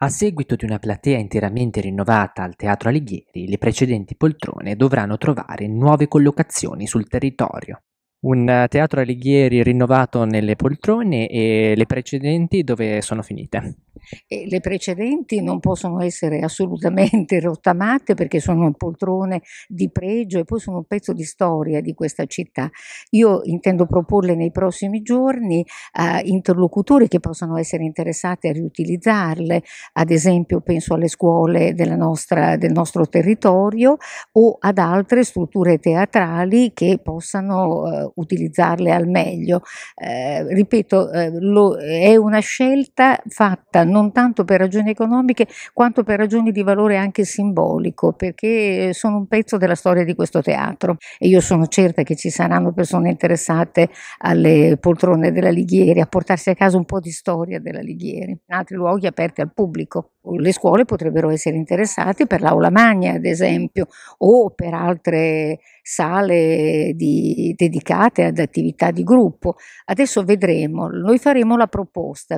A seguito di una platea interamente rinnovata al Teatro Alighieri, le precedenti poltrone dovranno trovare nuove collocazioni sul territorio. Un Teatro Alighieri rinnovato nelle poltrone e le precedenti dove sono finite. E le precedenti non possono essere assolutamente rottamate perché sono poltrone di pregio e poi sono un pezzo di storia di questa città. Io intendo proporle nei prossimi giorni a interlocutori che possano essere interessati a riutilizzarle, ad esempio penso alle scuole nostra, del nostro territorio o ad altre strutture teatrali che possano eh, utilizzarle al meglio. Eh, ripeto, eh, lo, è una scelta fatta non tanto per ragioni economiche quanto per ragioni di valore anche simbolico, perché eh, sono un pezzo della storia di questo teatro e io sono certa che ci saranno persone interessate alle poltrone della Lighieri, a portarsi a casa un po' di storia della Lighieri, in altri luoghi aperti al pubblico. Le scuole potrebbero essere interessate per l'Aula Magna, ad esempio, o per altre sale di, dedicate ad attività di gruppo. Adesso vedremo, noi faremo la proposta.